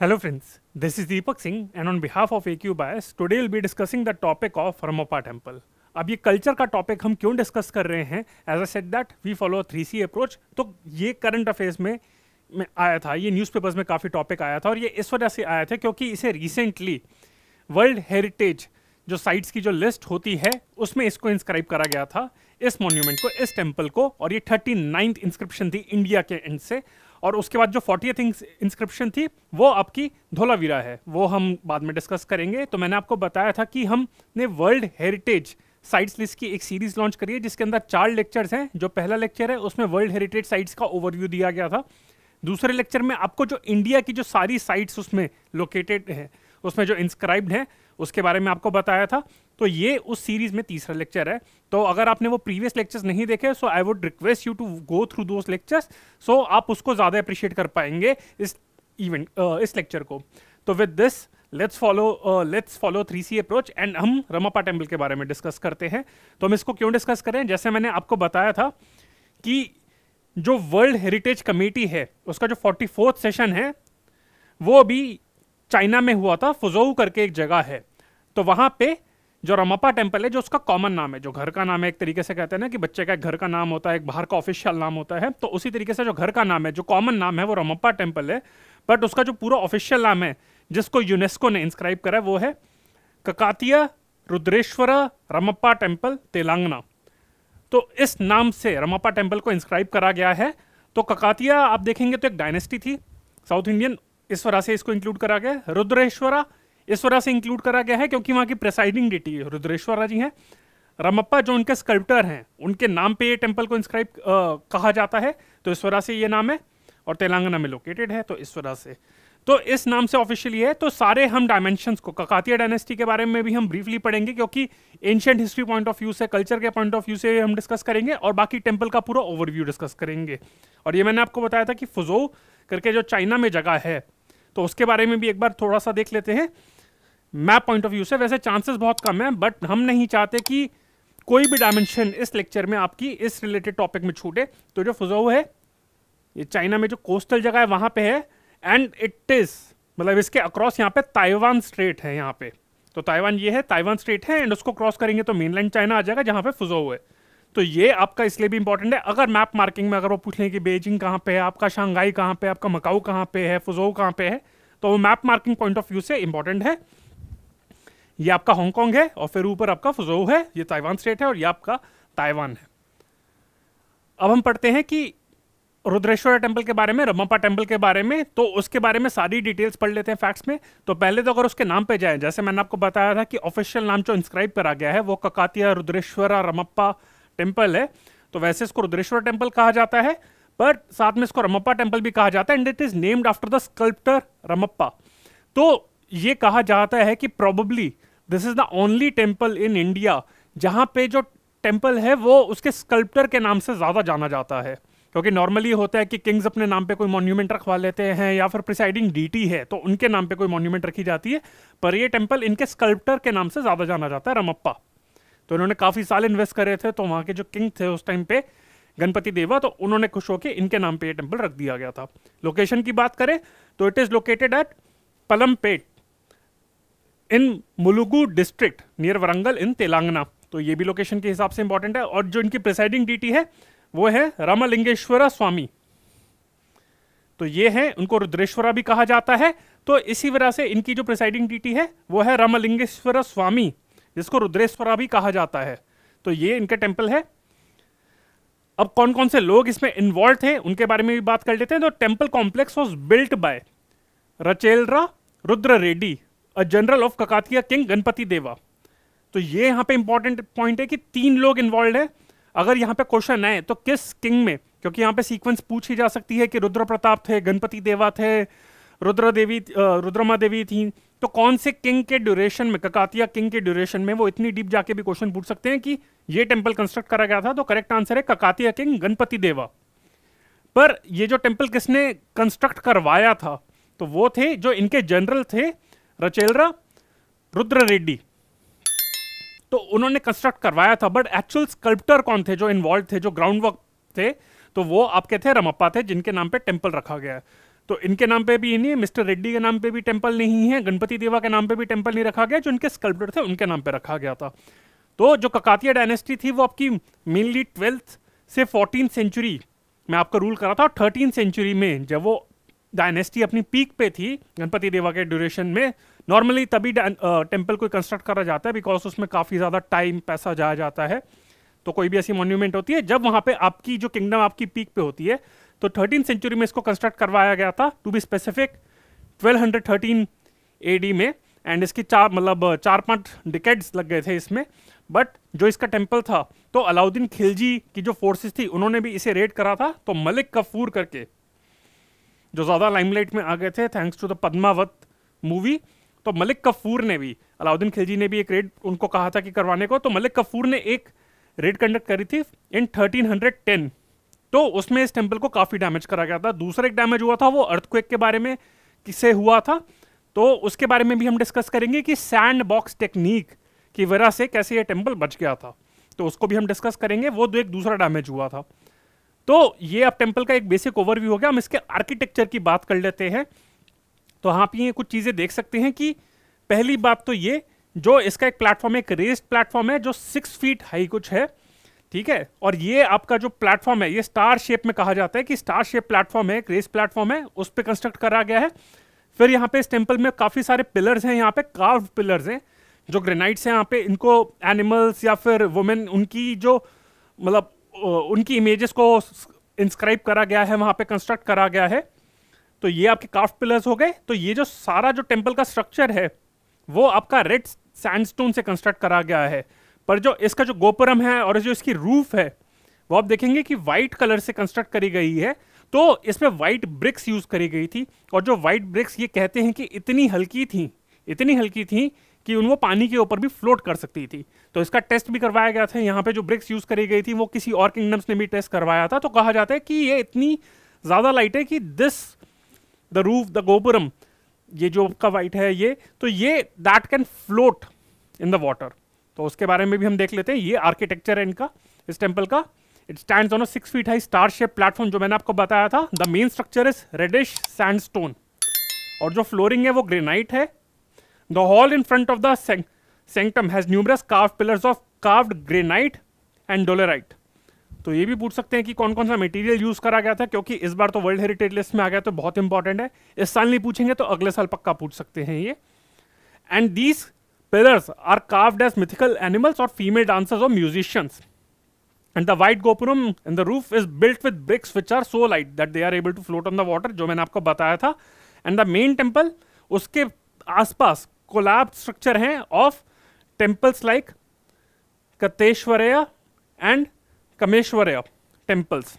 Hello friends, this is Deepak Singh and on behalf of AQ Bias, today we'll be discussing the topic of Ramapa Temple. अब ये culture का topic हम क्यों discuss कर रहे हैं as a set that we follow three C approach तो ये करंट अफेयर्स में में आया था ये न्यूज़पेपर्स में काफ़ी टॉपिक आया था और ये इस वजह से आया था क्योंकि इसे रिसेंटली वर्ल्ड हेरिटेज जो साइट्स की जो लिस्ट होती है उसमें इसको इंस्क्राइब करा गया था इस मोन्यूमेंट को इस टेम्पल को और ये थर्टी नाइन्थ इंस्क्रिप्शन थी इंडिया के एंड से और उसके बाद जो फोर्टी इंस्क्रिप्शन थी वो आपकी धोलावीरा है वो हम बाद में डिस्कस करेंगे तो मैंने आपको बताया था कि हमने वर्ल्ड हेरिटेज साइट्स लिस्ट की एक सीरीज लॉन्च करी है जिसके अंदर चार लेक्चर्स हैं जो पहला लेक्चर है उसमें वर्ल्ड हेरिटेज साइट्स का ओवरव्यू दिया गया था दूसरे लेक्चर में आपको जो इंडिया की जो सारी साइट्स उसमें लोकेटेड हैं उसमें जो इंस्क्राइब्ड हैं उसके बारे में आपको बताया था तो ये उस सीरीज में तीसरा लेक्चर है तो अगर आपने वो प्रीवियस लेक्चर्स नहीं देखे so I would request you to go through those lectures सो आप उसको ज़्यादा अप्रिशिएट कर पाएंगे इस इवेंट uh, इस लेक्चर को तो with this let's follow let's follow three C approach and हम रमापा टेम्पल के बारे में डिस्कस करते हैं तो हम इसको क्यों डिस्कस करें जैसे मैंने आपको बताया था कि जो वर्ल्ड हेरिटेज कमेटी है उसका जो फोर्टी फोर्थ सेशन है वो अभी चाइना में हुआ था फुजोऊ करके एक जगह है तो वहाँ पे जो रमपा टेम्पल है जो उसका कॉमन नाम है जो घर का नाम है एक तरीके से कहते हैं ना कि बच्चे का एक घर का नाम होता है एक बाहर का ऑफिशियल नाम होता है तो उसी तरीके से जो घर का नाम है जो कॉमन नाम है वो रमप्पा टेम्पल है बट उसका जो पूरा ऑफिशियल नाम है जिसको यूनेस्को ने इंस्क्राइब करा है वो है ककातिया रुद्रेश्वर रमप्पा टेम्पल तेलंगना तो इस नाम से रमप्पा टेम्पल को इंस्क्राइब करा गया है तो ककातिया आप देखेंगे तो एक डायनेस्टी थी साउथ इंडियन इस तरह से इसको इंक्लूड करा गया रुद्रेश्वरा इस वजह से इंक्लूड करा गया है क्योंकि वहाँ की प्रेसाइडिंग डिटी रुद्रेश्वरा जी हैं रमप्पा जो उनके स्कल्प्टर हैं उनके नाम पे ये टेम्पल को इंस्क्राइब कहा जाता है तो इस वजह से ये नाम है और तेलंगाना में लोकेटेड है तो इस वजह से तो इस नाम से ऑफिशियली है तो सारे हम डायमेंशन को ककातिया डायनेस्टी के बारे में भी हम ब्रीफली पढ़ेंगे क्योंकि ancient history point of view से कल्चर के पॉइंट ऑफ व्यू से हम डिस्कस करेंगे और बाकी टेम्पल का पूरा ओवरव्यू डिस्कस करेंगे और ये मैंने आपको बताया था कि फुजो करके जो चाइना में जगह है तो उसके बारे में भी एक बार थोड़ा सा देख लेते हैं मैप पॉइंट ऑफ व्यू से वैसे चांसेस बहुत कम है बट हम नहीं चाहते कि कोई भी डायमेंशन इस लेक्चर में आपकी इस रिलेटेड टॉपिक में छूटे तो जो फुजो है ये चाइना में जो कोस्टल जगह है वहां पे है एंड इट इज़ मतलब इसके अक्रॉस यहाँ पे ताइवान स्ट्रेट है यहाँ पे तो ताइवान ये है ताइवान स्ट्रेट है एंड उसको क्रॉस करेंगे तो मेनलैंड चाइना आ जाएगा जहाँ पे फुजो है तो ये आपका इसलिए भी इंपॉर्टेंट है अगर मैप मार्किंग में अगर वो पूछ लें कि बेजिंग कहाँ पे है आपका शंघाई कहाँ पे आपका मकाऊ कहाँ पे है फुजो कहाँ पे है तो वो map marking point of view से इंपॉर्टेंट है ये आपका हांगकॉन्ग है और फिर ऊपर आपका फुजो है ये ताइवान स्टेट है और ये आपका ताइवान है अब हम पढ़ते हैं कि रुद्रेश्वर टेम्पल के बारे में रमप्पा टेम्पल के बारे में तो उसके बारे में सारी डिटेल्स पढ़ लेते हैं फैक्ट्स में तो पहले तो अगर उसके नाम पे जाएं जैसे मैंने आपको बताया था कि ऑफिशियल नाम जो इंस्क्राइब करा गया है वो ककातिया रुद्रेश्वरा रमप्पा टेम्पल है तो वैसे इसको रुद्रेश्वर टेम्पल कहा जाता है पर साथ में इसको रमप्पा टेम्पल भी कहा जाता है and it is named after the sculptor Ramappa तो ये कहा जाता है कि probably this is the only temple in India जहाँ पे जो टेम्पल है वो उसके स्कल्प्टर के नाम से ज़्यादा जाना जाता है क्योंकि नॉर्मली होता है कि किंग्स अपने नाम पे कोई मॉन्यूमेंट रखवा लेते हैं या फिर प्रिसाइडिंग डीटी है तो उनके नाम पे कोई मॉन्यूमेंट रखी जाती है पर ये टेम्पल इनके स्कल्प्टर के नाम से ज़्यादा जाना जाता है रमप्पा तो इन्होंने काफ़ी साल इन्वेस्ट करे थे तो वहाँ के जो किंग थे उस टाइम पे गणपति देवा तो उन्होंने खुश होकर इनके नाम पर यह टेम्पल रख दिया गया था लोकेशन की बात करें तो it is located at Palampet in Mulugu district near Warangal in Telangana तो ये भी लोकेशन के हिसाब से इंपॉर्टेंट है और जो इनकी प्रिसाइडिंग डीटी है वो है रामलिंगेश्वरा स्वामी तो ये है उनको रुद्रेश्वरा भी कहा जाता है तो इसी वजह से इनकी जो प्रिसाइडिंग डीटी है वो है रामलिंगेश्वरा स्वामी जिसको रुद्रेश्वरा भी कहा जाता है तो ये इनका टेम्पल है अब कौन कौन से लोग इसमें इन्वॉल्व थे उनके बारे में भी बात कर लेते हैं तो temple complex was built by Recherla Rudra Reddy a general of Kakatiya king Ganapati Deva तो ये यहाँ पे इंपॉर्टेंट पॉइंट है कि तीन लोग इन्वॉल्व है अगर यहाँ पे क्वेश्चन आए तो किस किंग में क्योंकि यहाँ पे सीक्वेंस पूछी जा सकती है कि रुद्र प्रताप थे गणपति देवा थे रुद्र देवी रुद्रमा देवी थी तो कौन से किंग के ड्यूरेशन में ककातिया किंग के ड्यूरेशन में वो इतनी डीप जाके भी क्वेश्चन पूछ सकते हैं कि ये टेम्पल कंस्ट्रक्ट करा गया था तो करेक्ट आंसर है ककातिया किंग गणपति देवा पर ये जो टेम्पल किसने कंस्ट्रक्ट करवाया था तो वो थे जो इनके जनरल थे रचेलरा रुद्र रेड्डी तो उन्होंने कंस्ट्रक्ट करवाया था बट एक्चुअल स्कल्प्टर कौन थे जो इन्वॉल्व थे जो ग्राउंड वर्क थे तो वो आपके थे रमप्पा थे जिनके नाम पे टेम्पल रखा गया है तो इनके नाम पे भी नहीं मिस्टर रेड्डी के नाम पे भी टेम्पल नहीं है गणपति देवा के नाम पे भी टेम्पल नहीं रखा गया जो इनके स्कल्प्टर थे उनके नाम पे रखा गया था तो जो ककातिया डायनेस्टी थी वो आपकी मेनली ट्वेल्थ से फोर्टीन सेंचुरी में आपका रूल करा था और थर्टीन सेंचुरी में जब वो डायनेस्टी अपनी पीक पे थी गणपति देवा के ड्यूरेशन में नॉर्मली तभी टेम्पल को कंस्ट्रक्ट करा जाता है बिकॉज उसमें काफ़ी ज़्यादा टाइम पैसा जाया जाता है तो कोई भी ऐसी मॉन्यूमेंट होती है जब वहाँ पे आपकी जो किंगडम आपकी पीक पे होती है तो थर्टीन सेंचुरी में इसको कंस्ट्रक्ट करवाया गया था to be specific A D में एंड इसकी चार मतलब चार पाँच डिकेड्स लग गए थे इसमें बट जो इसका टेम्पल था तो अलाउद्दीन खिलजी की जो फोर्सेस थी उन्होंने भी इसे रेड करा था तो मलिक कफूर करके जो ज़्यादा लाइमलाइट में आ गए थे thanks to the Padmaavat movie तो मलिक कफूर ने भी अलाउद्दीन खिलजी ने भी एक रेड उनको कहा था कि करवाने को तो मलिक कफूर ने एक रेड कंडक्ट करी थी इन थर्टीन हंड्रेड टेन तो उसमें इस टेम्पल को काफ़ी डैमेज करा गया था दूसरा एक डैमेज हुआ था वो अर्थक्वेक के बारे में किसे हुआ था तो उसके बारे में भी हम डिस्कस करेंगे कि सैंड बॉक्स टेक्निक की वजह से कैसे ये टेम्पल बच गया था तो उसको भी हम डिस्कस करेंगे वो एक दूसरा डैमेज हुआ था तो ये अब टेम्पल का एक बेसिक ओवरव्यू हो गया हम इसके आर्किटेक्चर की बात कर लेते हैं तो आप ये कुछ चीज़ें देख सकते हैं कि पहली बात तो ये जो इसका एक प्लेटफॉर्म एक रेस्ट प्लेटफॉर्म है जो सिक्स फीट हाई कुछ है ठीक है और ये आपका जो प्लेटफॉर्म है ये स्टार शेप में कहा जाता है कि स्टार शेप प्लेटफॉर्म है एक रेस्ट प्लेटफॉर्म है उस पर कंस्ट्रक्ट करा गया है फिर यहाँ पे इस टेम्पल में काफ़ी सारे पिलर्स हैं यहाँ पे कार्व पिलर्स हैं जो ग्रेनाइट्स हैं यहाँ पे इनको एनिमल्स या फिर वुमेन उनकी जो मतलब उनकी इमेजेस को इंस्क्राइब करा गया है वहां पे कंस्ट्रक्ट करा गया है तो ये आपके काफ पिलर्स हो गए तो ये जो सारा जो टेम्पल का स्ट्रक्चर है वो आपका रेड सैंडस्टोन से कंस्ट्रक्ट करा गया है पर जो इसका जो गोपुरम है और जो इसकी रूफ है वो आप देखेंगे कि वाइट कलर से कंस्ट्रक्ट करी गई है तो इसमें वाइट ब्रिक्स यूज़ करी गई थी और जो वाइट ब्रिक्स ये कहते हैं कि इतनी हल्की थी इतनी हल्की थी कि वो पानी के ऊपर भी फ्लोट कर सकती थी तो इसका टेस्ट भी करवाया गया था यहाँ पे जो ब्रिक्स यूज़ करी गई थी वो किसी और किंगडम्स ने भी टेस्ट करवाया था तो कहा जाता है कि ये इतनी ज़्यादा लाइट है कि this the roof the gopuram ये जो का वाइट है ये तो ये that can float in the water तो उसके बारे में भी हम देख लेते हैं ये आर्किटेक्चर है इनका इस टेम्पल का it stand on six feet high star shape platform जो मैंने आपको बताया था the main structure is reddish sandstone और जो फ्लोरिंग है वो ग्रेनाइट है The hall in front of the sanctum has numerous carved pillars of carved granite and dolerite. तो ये भी पूछ सकते हैं कि कौन कौन सा मटेरियल यूज करा गया था क्योंकि इस बार तो वर्ल्ड हेरिटेज लिस्ट में आ गया तो बहुत इंपॉर्टेंट है इस साल नहीं पूछेंगे तो अगले साल पक्का पूछ सकते हैं ये and these pillars are carved as mythical animals और फीमेल डांसर्स और musicians and the white gopuram in the roof is built with bricks which are so light that they are able to float on the water जो मैंने आपको बताया था and the main temple उसके आसपास कोलाब स्ट्रक्चर हैं of temples like Kateshwarayya and Kameshwarayya temples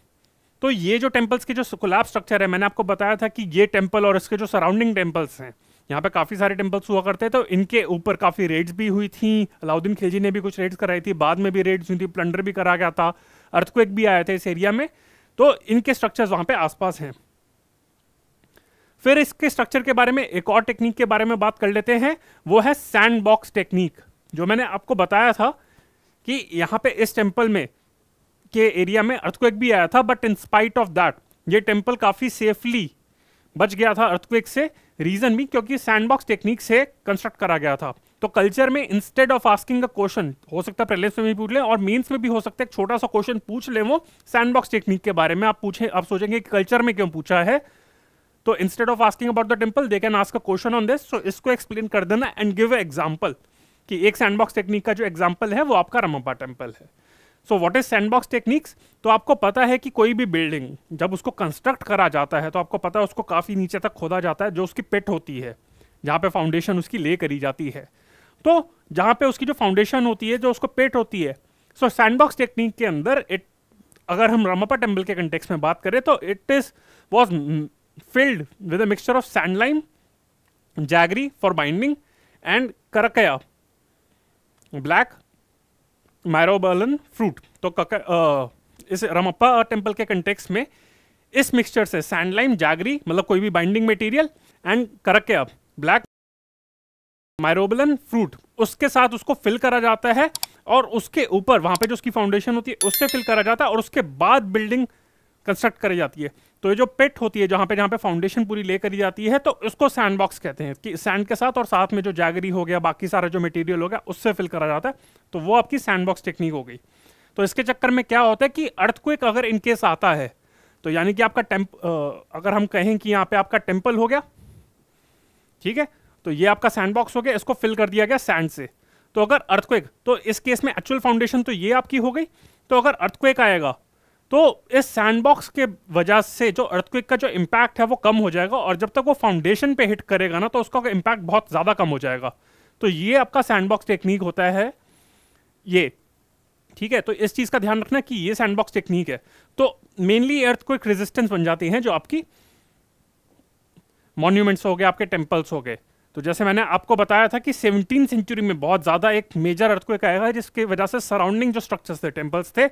तो ये जो टेम्पल्स के जो कोलाब स्ट्रक्चर है मैंने आपको बताया था कि ये टेम्पल और इसके जो सराउंडिंग टेम्पल्स हैं यहाँ पे काफ़ी सारे टेम्पल्स हुआ करते थे तो इनके ऊपर काफ़ी रेड्स भी हुई थी अलाउद्दीन खिलजी ने भी कुछ रेड्स कराई थी बाद में भी रेड्स हुई थी प्लंडर भी करा गया था अर्थक्वेक भी आया था इस एरिया में तो इनके स्ट्रक्चर्स वहाँ पे आसपास हैं फिर इसके स्ट्रक्चर के बारे में एक और टेक्निक के बारे में बात कर लेते हैं वो है सैंड बॉक्स टेक्निक जो मैंने आपको बताया था कि यहाँ पे इस टेम्पल में के एरिया में अर्थक्वेक भी आया था but in spite of that ये टेम्पल काफ़ी सेफली बच गया था अर्थक्वेक से रीज़न भी क्योंकि सैंडबॉक्स टेक्निक से कंस्ट्रक्ट करा गया था तो कल्चर में instead of asking a question हो सकता है प्रेलेंस में भी पूछ लें और मेंस में भी हो सकता है एक छोटा सा क्वेश्चन पूछ लें वो सैंड बॉक्स टेक्निक के बारे में आप पूछें आप सोचेंगे कि कल्चर में क्यों पूछा है तो instead of asking about the temple they can ask a question on this so इसको एक्सप्लेन कर देना एंड गिव एग्जाम्पल कि एक सैंडबॉक्स टेक्निक का जो एग्जाम्पल है वो आपका रमप्पा टेम्पल है so what is sandbox techniques तो आपको पता है कि कोई भी बिल्डिंग जब उसको कंस्ट्रक्ट करा जाता है तो आपको पता है उसको काफ़ी नीचे तक खोदा जाता है जो उसकी पिट होती है जहाँ पे फाउंडेशन उसकी ले करी जाती है तो जहाँ पे उसकी जो फाउंडेशन होती है जो उसको पेट होती है सो सैंडबॉक्स टेक्निक के अंदर इट अगर हम रमप्पा टेम्पल के कंटेक्स में बात करें तो it is was filled with a mixture of sandlime, jaggery for binding and karakaya, black myrobalan fruit तो कक, uh, इस रमप्पा टेम्पल uh, के कंटेक्स में इस मिक्सचर से सैंडलाइम जागरी मतलब कोई भी बाइंडिंग मटेरियल एंड करके अब ब्लैक मायरोबलन फ्रूट उसके साथ उसको फिल करा जाता है और उसके ऊपर वहां पे जो उसकी फाउंडेशन होती है उससे फिल करा जाता है और उसके बाद बिल्डिंग कंस्ट्रक्ट करी जाती है तो ये जो पिट होती है जहाँ पे जहाँ पे फाउंडेशन पूरी ले करी जाती है तो उसको सैंड बॉक्स कहते हैं कि सैंड के साथ और साथ में जो जैगरी हो गया बाकी सारा जो मटेरियल हो गया उससे फिल करा जाता है तो वो आपकी सैंड बॉक्स टेक्निक हो गई तो इसके चक्कर में क्या होता है कि अर्थ को एक अगर इनकेस आता है तो यानी कि आपका टेम्प अगर हम कहें कि यहाँ पे आपका टेम्पल हो गया ठीक है तो ये आपका सैंड बॉक्स हो गया इसको फिल कर दिया गया सैंड से तो अगर अर्थक्वेक तो इस केस में एक्चुअल फाउंडेशन तो ये आपकी हो गई तो अगर अर्थक्वेक आएगा तो इस सैंडबॉक्स के वजह से जो अर्थक्विक का जो इम्पैक्ट है वो कम हो जाएगा और जब तक वो फाउंडेशन पे हिट करेगा ना तो उसका इम्पैक्ट बहुत ज़्यादा कम हो जाएगा तो ये आपका सैंडबॉक्स टेक्निक होता है ये ठीक है तो इस चीज़ का ध्यान रखना कि ये सैंडबॉक्स टेक्निक है तो मेनली अर्थक्विक रेजिस्टेंस बन जाती हैं जो आपकी मॉन्यूमेंट्स हो गए आपके टेम्पल्स हो गए तो जैसे मैंने आपको बताया था कि सेवनटीन सेंचुरी में बहुत ज़्यादा एक मेजर अर्थक्विक आएगा जिसकी वजह से सराउंडिंग जो स्ट्रक्चर्स थे टेम्पल्स थे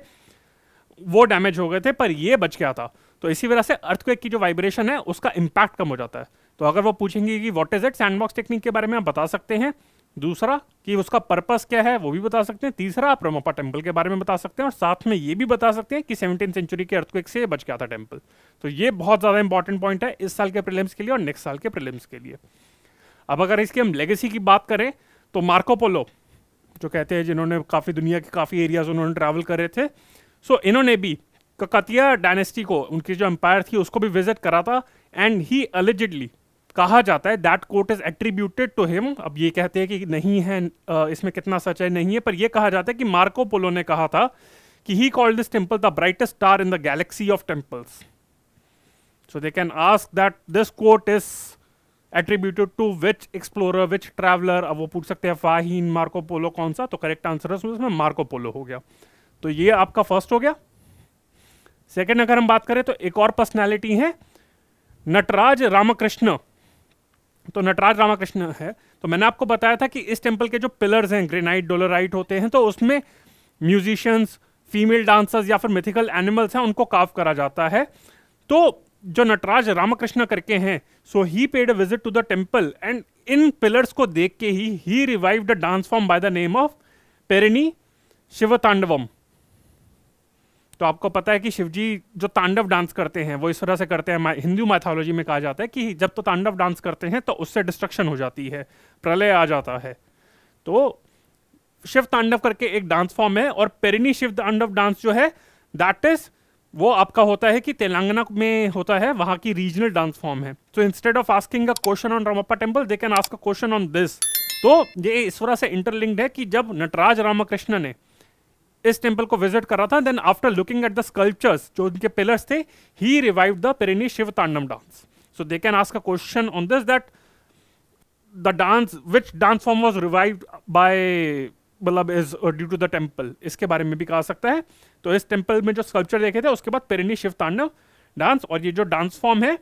वो डैमेज हो गए थे पर ये बच गया था तो इसी वजह से अर्थक्वेक की जो वाइब्रेशन है उसका इम्पैक्ट कम हो जाता है तो अगर वो पूछेंगे कि what is it sandbox technique के बारे में आप बता सकते हैं दूसरा कि उसका पर्पस क्या है वो भी बता सकते हैं तीसरा आप रोमोपा टेम्पल के बारे में बता सकते हैं और साथ में ये भी बता सकते हैं कि सेवनटीन सेंचुरी के अर्थक्वेक से बच गया था टेम्पल तो ये बहुत ज़्यादा इंपॉर्टेंट पॉइंट है इस साल के प्रिलिम्स के लिए और नेक्स्ट साल के प्रिलिम्स के लिए अब अगर इसकी हम लेगेसी की बात करें तो मार्कोपोलो जो कहते हैं जिन्होंने काफ़ी दुनिया के काफ़ी एरियाज उन्होंने ट्रैवल करे थे सो so, इन्होंने भी ककतिया डायनेस्टी को उनकी जो एम्पायर थी उसको भी विजिट करा था एंड ही एलिजिडली कहा जाता है that quote is attributed to him अब ये कहते हैं कि नहीं है इसमें कितना सच है नहीं है पर ये कहा जाता है कि मार्को पोलो ने कहा था कि he called this temple the brightest star in the galaxy of temples so they can ask that this quote is attributed to which explorer which traveler अब वो पूछ सकते हैं फाहीन मार्को पोलो कौन सा तो करेक्ट आंसर है उसमें मार्को पोलो हो गया तो ये आपका फर्स्ट हो गया सेकंड अगर हम बात करें तो एक और पर्सनालिटी है नटराज रामकृष्ण तो नटराज रामकृष्ण है तो मैंने आपको बताया था कि इस टेम्पल के जो पिलर्स हैं ग्रेनाइट डोलराइट होते हैं तो उसमें म्यूजिशियंस फीमेल डांसर्स या फिर मिथिकल एनिमल्स हैं उनको काफ करा जाता है तो जो नटराज रामकृष्ण करके हैं so he paid a visit to the temple and इन पिलर्स को देख के he he revive the dance form by the name of Perini Shiva Tandavam तो आपको पता है कि शिवजी जो तांडव डांस करते हैं वो इस तरह से करते हैं हिंदू माइथोलॉजी में कहा जाता है कि जब तो तांडव डांस करते हैं तो उससे डिस्ट्रक्शन हो जाती है प्रलय आ जाता है तो शिव तांडव करके एक डांस फॉर्म है और पेरिनी शिव तांडव डांस जो है दैट इज वो आपका होता है कि तेलंगाना में होता है वहां की रीजनल डांस फॉर्म है so instead of asking a question on Ramappa temple they can ask a question on this तो ये इस तरह से इंटरलिंक्ड है कि जब नटराज रामकृष्ण ने इस टेम्पल को विजिट कर रहा था then after looking at the sculptures जो उनके पिलर्स थे ही revive the Perini Shiva Tandavam dance so they can ask a question on this that the dance which dance form was revive by मतलब is due to the temple इसके बारे में भी कहा सकता है तो इस टेम्पल में जो स्कल्पचर देखे थे उसके बाद पेरेनी शिव तांडव डांस और ये जो डांस फॉर्म है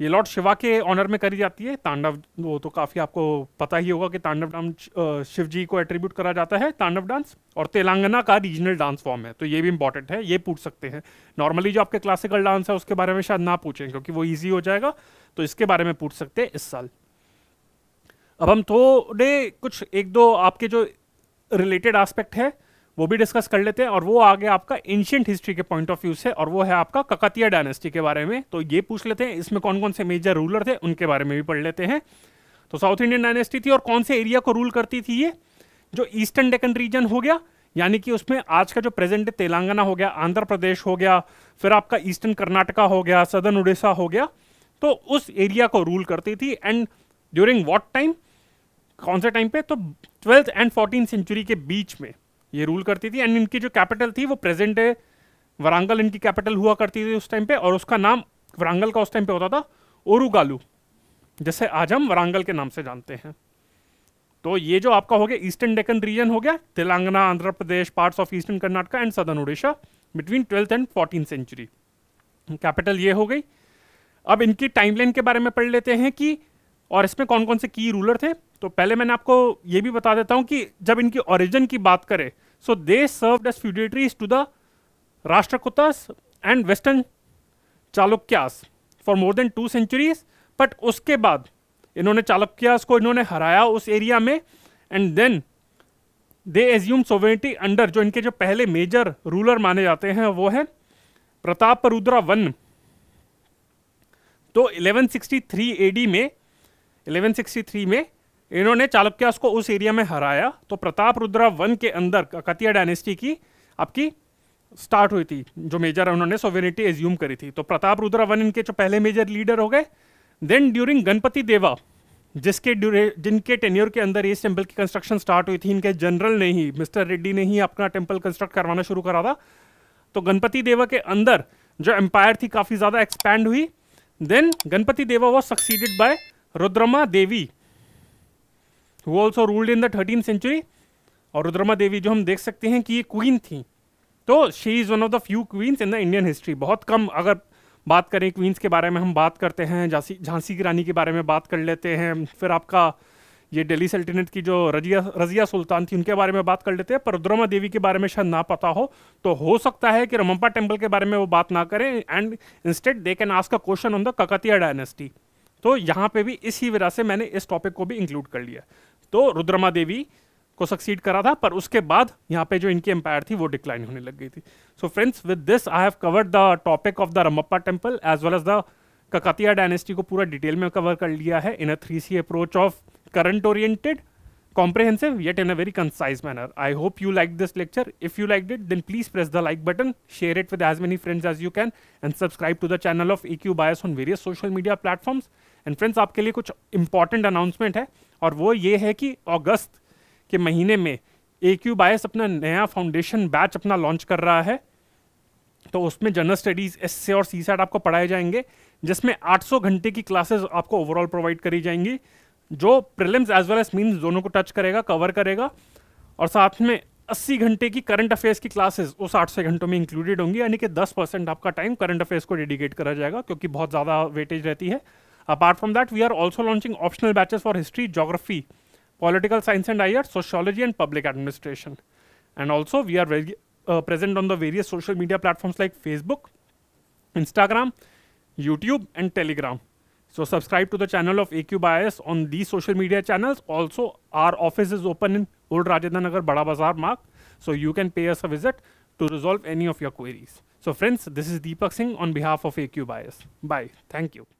ये लॉर्ड शिवा के ऑनर में करी जाती है तांडव वो तो काफ़ी आपको पता ही होगा कि तांडव डांस शिव जी को एट्रीब्यूट करा जाता है तांडव डांस और तेलंगाना का रीजनल डांस फॉर्म है तो ये भी इंपॉर्टेंट है ये पूछ सकते हैं नॉर्मली जो आपके क्लासिकल डांस है उसके बारे में शायद ना पूछें क्योंकि वो ईजी हो जाएगा तो इसके बारे में पूछ सकते हैं इस साल अब हम थोड़े कुछ एक दो आपके जो रिलेटेड एस्पेक्ट है वो भी डिस्कस कर लेते हैं और वो आगे आपका एंशियंट हिस्ट्री के पॉइंट ऑफ व्यू से और वो है आपका ककतिया डायनेस्टी के बारे में तो ये पूछ लेते हैं इसमें कौन कौन से मेजर रूलर थे उनके बारे में भी पढ़ लेते हैं तो साउथ इंडियन डायनेस्टी थी और कौन से एरिया को रूल करती थी ये जो ईस्टर्न डेकन रीजन हो गया यानी कि उसमें आज का जो प्रेजेंट तेलंगाना हो गया आंध्र प्रदेश हो गया फिर आपका ईस्टर्न कर्नाटका हो गया सदर्न उड़ीसा हो गया तो उस एरिया को रूल करती थी एंड ड्यूरिंग वॉट टाइम कौन से टाइम पे तो ट्वेल्थ एंड फोर्टीन सेंचुरी के बीच में ये रूल करती थी एंड इनकी जो कैपिटल थी वो प्रेजेंट है वरांगल इनकी कैपिटल हुआ करती थी उस टाइम पे और उसका नाम वरांगल का उस टाइम पे होता था ओरुगालू जैसे आज हम वरांगल के नाम से जानते हैं तो ये जो आपका हो गया ईस्टर्न डेकन रीजन हो गया Telangana Andhra Pradesh parts of eastern Karnataka and southern Orissa between twelfth and fourteen century capital ये हो गई अब इनकी टाइमलाइन के बारे में पढ़ लेते हैं कि और इसमें कौन कौन से की रूलर थे तो पहले मैंने आपको ये भी बता देता हूँ कि जब इनकी ओरिजिन की बात करें so they serve as feudatories to the Rashtrakutas and western Chalukyas for more than two centuries but उसके बाद इन्होंने चालुक्यास को इन्होंने हराया उस एरिया में एंड देन दे एज्यूम सोवेटी अंडर जो इनके जो पहले मेजर रूलर माने जाते हैं वो है प्रताप रुद्रा वन तो 1163 एडी में 1163 में इन्होंने चालुक्यास को उस एरिया में हराया तो प्रताप रुद्रा वन के अंदर कतिया डायनेस्टी की आपकी स्टार्ट हुई थी जो मेजर उन्होंने सोवेनिटी एज्यूम करी थी तो प्रताप रुद्रा वन इनके जो पहले मेजर लीडर हो गए देन ड्यूरिंग गणपति देवा जिसके ड्यूरे जिनके टेन्योर के अंदर इस टेम्पल की कंस्ट्रक्शन स्टार्ट हुई थी इनके जनरल ने ही मिस्टर रेड्डी ने ही अपना टेम्पल कंस्ट्रक्ट करवाना शुरू करा था तो गणपति देवा के अंदर जो एम्पायर थी काफ़ी ज़्यादा एक्सपैंड हुई then Ganapati Deva was succeeded by Rudrama Devi who also ruled in the thirteen century और रुद्रमा देवी जो हम देख सकते हैं कि ये क्वीन थी तो she is one of the few queens in the Indian history बहुत कम अगर बात करें क्वीन्स के बारे में हम बात करते हैं झांसी झांसी की रानी के बारे में बात कर लेते हैं फिर आपका ये दिल्ली सल्तनत की जो रजिया रजिया सुल्तान थी उनके बारे में बात कर लेते हैं पर रुद्रमा देवी के बारे में शायद ना पता हो तो हो सकता है कि रमम्पा टेम्पल के बारे में वो बात ना करें and instead they can ask a question on the Kakatiya dynasty तो यहाँ पे भी इसी वजह से मैंने इस टॉपिक को भी इंक्लूड कर लिया तो रुद्रमा देवी को सक्सीड करा था पर उसके बाद यहाँ पे जो इनकी एम्पायर थी वो डिक्लाइन होने लग गई थी so friends with this I have covered the topic of the Ramappa temple as well as the Kakatiya dynasty को पूरा डिटेल में कवर कर लिया है in a three C approach of current oriented comprehensive yet in a very concise manner I hope you like this lecture if you like it then please press the like button share it with as many friends as you can and subscribe to the channel of E Q bias on various social media platforms and friends आपके लिए कुछ important announcement है और वो ये है कि अगस्त के महीने में ए क्यू बायस अपना नया फाउंडेशन बैच अपना लॉन्च कर रहा है तो उसमें जनरल स्टडीज़ एस से और सी आपको पढ़ाए जाएंगे जिसमें 800 घंटे की क्लासेस आपको ओवरऑल प्रोवाइड करी जाएंगी जो prelims as well as mains दोनों को टच करेगा कवर करेगा और साथ में 80 घंटे की करंट अफेयर्स की क्लासेस उस 800 घंटों में इंक्लूडेड होंगी यानी कि 10 परसेंट आपका टाइम करंट अफेयर्स को डेडिकेट करा जाएगा क्योंकि बहुत ज़्यादा वेटेज रहती है Apart from that, we are also launching optional batches for history, geography, political science and IR, sociology and public administration. And also we are very, uh, present on the various social media platforms like Facebook, Instagram, YouTube and Telegram. So subscribe to the channel of AQ Bias on these social media channels. Also, our office is open in Old Rajendra Bada Bazaar Mark. So you can pay us a visit to resolve any of your queries. So friends, this is Deepak Singh on behalf of AQ Bias. Bye. Thank you.